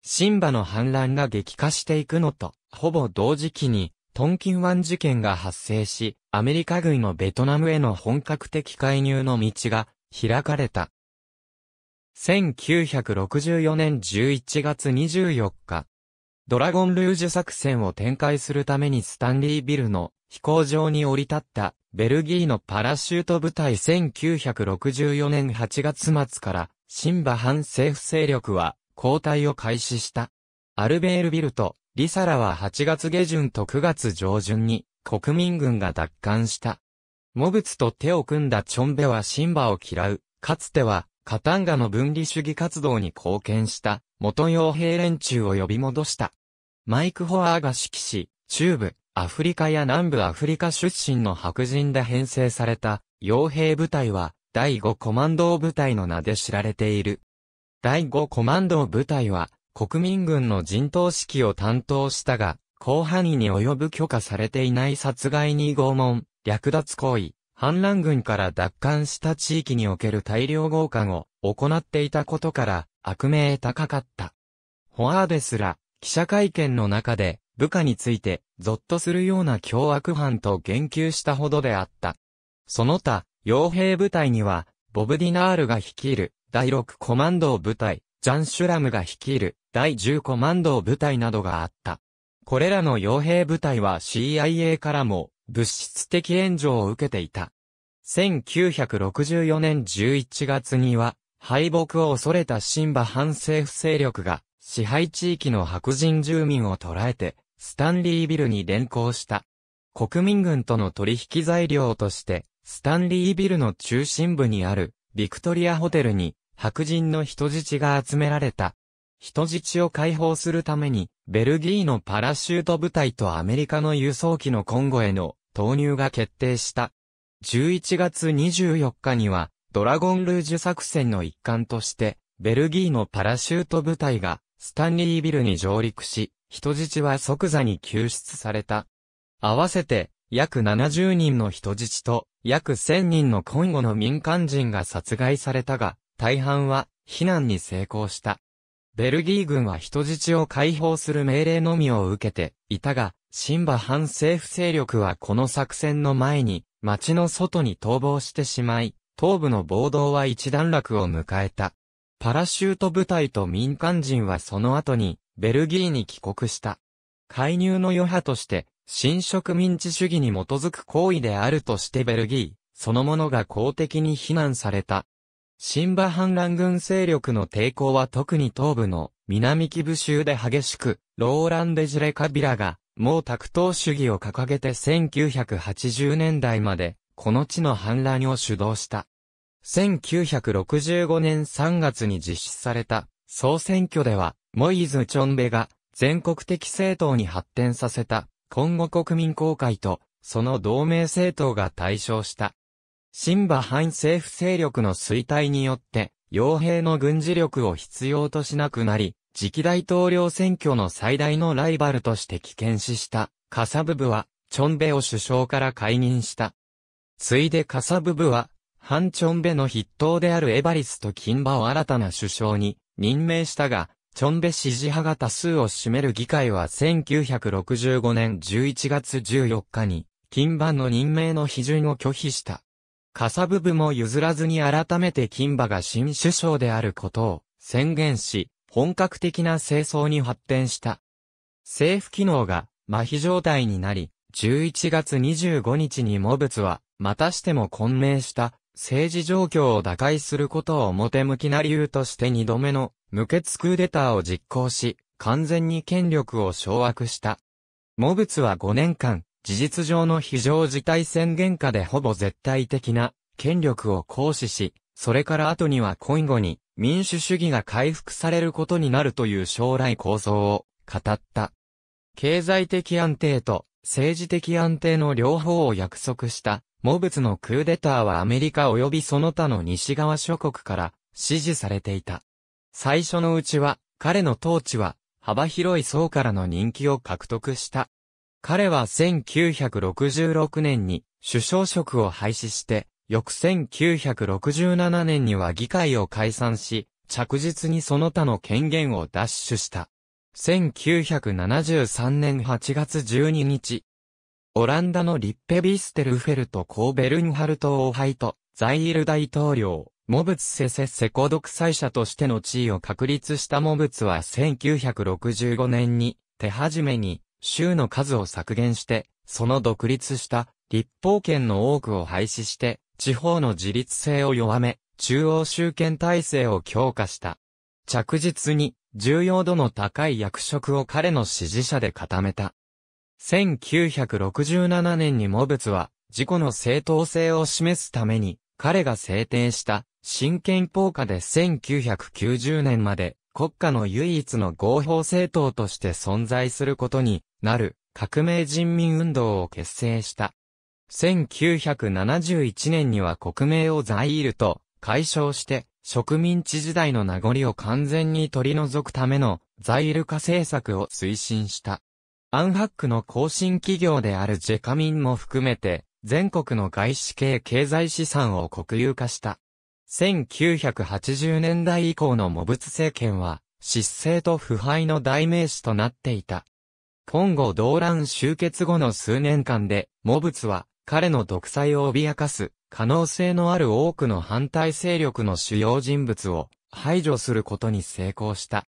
シンバの反乱が激化していくのと、ほぼ同時期に、トンキン湾事件が発生し、アメリカ軍のベトナムへの本格的介入の道が開かれた。1964年11月24日、ドラゴンルージュ作戦を展開するためにスタンリービルの飛行場に降り立ったベルギーのパラシュート部隊1964年8月末からシンバ反政府勢力は交代を開始した。アルベールビルとリサラは8月下旬と9月上旬に国民軍が奪還した。モブツと手を組んだチョンベはシンバを嫌う。かつては、カタンガの分離主義活動に貢献した、元傭兵連中を呼び戻した。マイク・ホアーが指揮し、中部、アフリカや南部アフリカ出身の白人で編成された、傭兵部隊は、第5コマンド部隊の名で知られている。第5コマンド部隊は、国民軍の陣頭指揮を担当したが、広範囲に及ぶ許可されていない殺害に拷問、略奪行為、反乱軍から奪還した地域における大量豪華を行っていたことから悪名高かった。ホアーデスら記者会見の中で部下についてゾッとするような凶悪犯と言及したほどであった。その他、傭兵部隊にはボブディナールが率いる第6コマンド部隊、ジャン・シュラムが率いる第10コマンド部隊などがあった。これらの傭兵部隊は CIA からも物質的援助を受けていた。1964年11月には敗北を恐れたシンバ反政府勢力が支配地域の白人住民を捕らえてスタンリービルに連行した。国民軍との取引材料としてスタンリービルの中心部にあるビクトリアホテルに白人の人質が集められた。人質を解放するために、ベルギーのパラシュート部隊とアメリカの輸送機の今後への投入が決定した。11月24日には、ドラゴンルージュ作戦の一環として、ベルギーのパラシュート部隊が、スタンリービルに上陸し、人質は即座に救出された。合わせて、約70人の人質と、約1000人の今後の民間人が殺害されたが、大半は避難に成功した。ベルギー軍は人質を解放する命令のみを受けていたが、シンバ反政府勢力はこの作戦の前に街の外に逃亡してしまい、東部の暴動は一段落を迎えた。パラシュート部隊と民間人はその後にベルギーに帰国した。介入の余波として、新植民地主義に基づく行為であるとしてベルギー、そのものが公的に非難された。シンバ反乱軍勢力の抵抗は特に東部の南キブ州で激しく、ローランデ・ジレ・カビラが、毛沢東主義を掲げて1980年代まで、この地の反乱を主導した。1965年3月に実施された総選挙では、モイズ・チョンベが全国的政党に発展させた、今後国民公会と、その同盟政党が対象した。シンバ反政府勢力の衰退によって、傭兵の軍事力を必要としなくなり、次期大統領選挙の最大のライバルとして危険視した、カサブブは、チョンベを首相から解任した。ついでカサブブは、反チョンベの筆頭であるエバリスとキンバを新たな首相に任命したが、チョンベ支持派が多数を占める議会は1965年11月14日に、キンバの任命の批准を拒否した。カサブブも譲らずに改めて金馬が新首相であることを宣言し、本格的な清掃に発展した。政府機能が麻痺状態になり、11月25日にモブツは、またしても混迷した政治状況を打開することを表向きな理由として二度目の無血クーデターを実行し、完全に権力を掌握した。モブツは5年間、事実上の非常事態宣言下でほぼ絶対的な権力を行使し、それから後には今後に民主主義が回復されることになるという将来構想を語った。経済的安定と政治的安定の両方を約束したモブツのクーデターはアメリカ及びその他の西側諸国から支持されていた。最初のうちは、彼の統治は、幅広い層からの人気を獲得した。彼は1966年に首相職を廃止して、翌1967年には議会を解散し、着実にその他の権限を奪取した。1973年8月12日、オランダのリッペビステルフェルトコーベルンハルトを杯と、ザイール大統領、モブツセセセコ独裁者としての地位を確立したモブツは1965年に、手始めに、州の数を削減して、その独立した立法権の多くを廃止して、地方の自立性を弱め、中央集権体制を強化した。着実に重要度の高い役職を彼の支持者で固めた。1967年にモブツは、自己の正当性を示すために、彼が制定した新憲法下で1990年まで国家の唯一の合法政党として存在することになる革命人民運動を結成した。1971年には国名をザイールと解消して植民地時代の名残を完全に取り除くためのザイール化政策を推進した。アンハックの更新企業であるジェカミンも含めて全国の外資系経済資産を国有化した。1980年代以降のモブツ政権は失政と腐敗の代名詞となっていた。本郷動乱終結後の数年間で、モブツは彼の独裁を脅かす可能性のある多くの反対勢力の主要人物を排除することに成功した。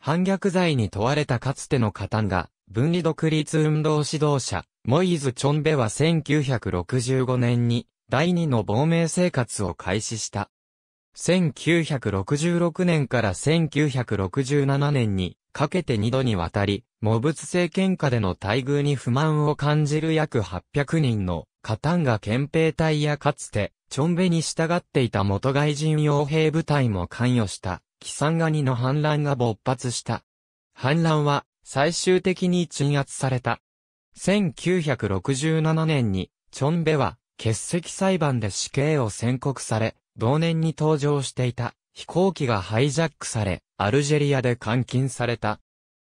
反逆罪に問われたかつてのカタが、分離独立運動指導者、モイズ・チョンベは1965年に第二の亡命生活を開始した。1966年から1967年にかけて二度にわたり、モブツ政権下での待遇に不満を感じる約800人の、カタンガ憲兵隊やかつて、チョンベに従っていた元外人傭兵部隊も関与した、キサンガニの反乱が勃発した。反乱は、最終的に鎮圧された。1967年に、チョンベは、欠席裁判で死刑を宣告され、同年に登場していた飛行機がハイジャックされ、アルジェリアで監禁された。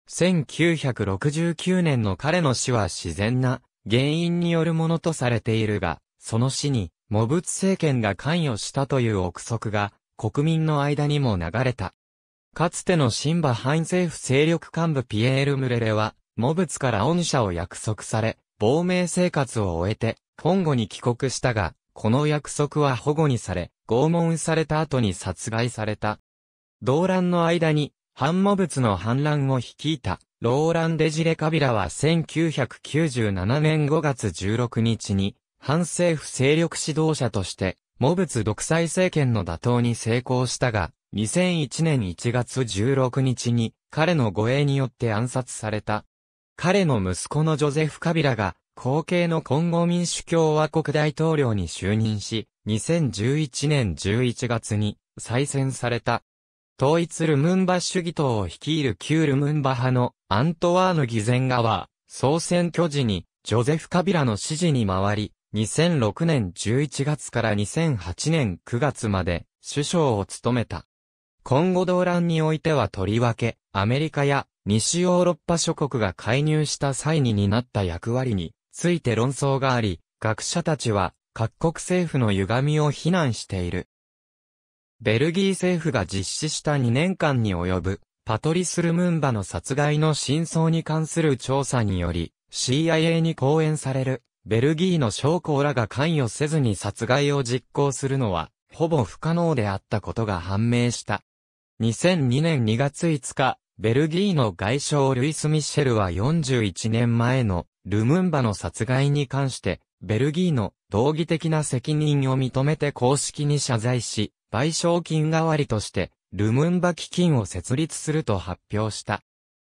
1969年の彼の死は自然な原因によるものとされているが、その死に、モブツ政権が関与したという憶測が、国民の間にも流れた。かつてのシンバ反政府勢力幹部ピエール・ムレレは、モブツから恩赦を約束され、亡命生活を終えて、本後に帰国したが、この約束は保護にされ、拷問された後に殺害された。動乱の間に、反モ物の反乱を率いた、ローラン・デジレ・カビラは1997年5月16日に、反政府勢力指導者として、モツ独裁政権の打倒に成功したが、2001年1月16日に、彼の護衛によって暗殺された。彼の息子のジョゼフ・カビラが、後継の今後民主共和国大統領に就任し、2011年11月に再選された。統一ルムンバ主義党を率いる旧ルムンバ派のアントワーヌ・ギゼンガは、総選挙時にジョゼフ・カビラの支持に回り、2006年11月から2008年9月まで首相を務めた。今後動乱においてはとりわけ、アメリカや西ヨーロッパ諸国が介入した際に担った役割について論争があり、学者たちは各国政府の歪みを非難している。ベルギー政府が実施した2年間に及ぶ、パトリス・ルムンバの殺害の真相に関する調査により、CIA に講演される、ベルギーの将校らが関与せずに殺害を実行するのは、ほぼ不可能であったことが判明した。2002年2月5日、ベルギーの外相ルイス・ミッシェルは41年前のルムンバの殺害に関してベルギーの道義的な責任を認めて公式に謝罪し、賠償金代わりとして、ルムンバ基金を設立すると発表した。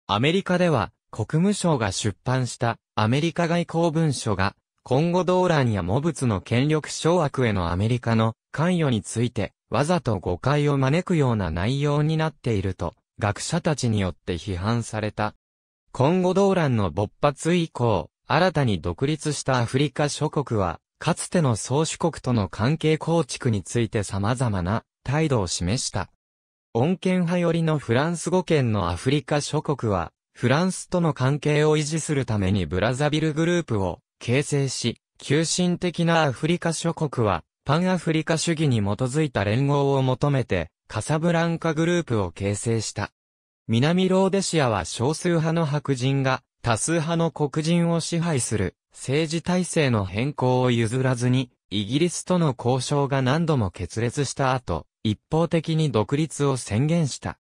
アメリカでは、国務省が出版したアメリカ外交文書が、今後動乱やモブツの権力掌握へのアメリカの関与について、わざと誤解を招くような内容になっていると、学者たちによって批判された。今後動乱の勃発以降、新たに独立したアフリカ諸国は、かつての宗主国との関係構築について様々な態度を示した。穏健派寄りのフランス語圏のアフリカ諸国は、フランスとの関係を維持するためにブラザビルグループを形成し、急進的なアフリカ諸国は、パンアフリカ主義に基づいた連合を求めて、カサブランカグループを形成した。南ローデシアは少数派の白人が多数派の黒人を支配する政治体制の変更を譲らずに、イギリスとの交渉が何度も決裂した後、一方的に独立を宣言した。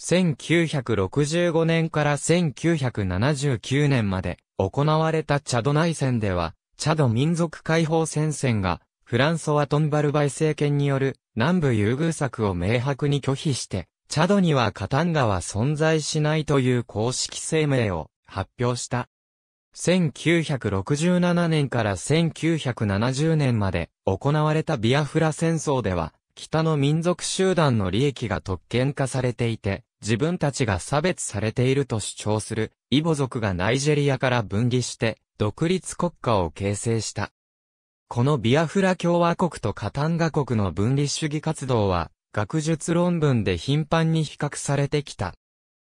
1965年から1979年まで行われたチャド内戦では、チャド民族解放戦線がフランソワ・トンバルバイ政権による南部優遇策を明白に拒否して、チャドにはカタンガは存在しないという公式声明を発表した。1967年から1970年まで行われたビアフラ戦争では、北の民族集団の利益が特権化されていて、自分たちが差別されていると主張するイボ族がナイジェリアから分離して独立国家を形成した。このビアフラ共和国とカタンガ国の分離主義活動は学術論文で頻繁に比較されてきた。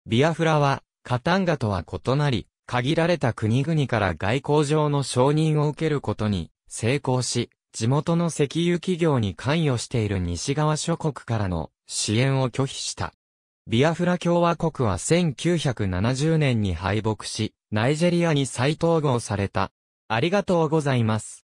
ビアフラはカタンガとは異なり、限られた国々から外交上の承認を受けることに成功し、地元の石油企業に関与している西側諸国からの支援を拒否した。ビアフラ共和国は1970年に敗北し、ナイジェリアに再統合された。ありがとうございます。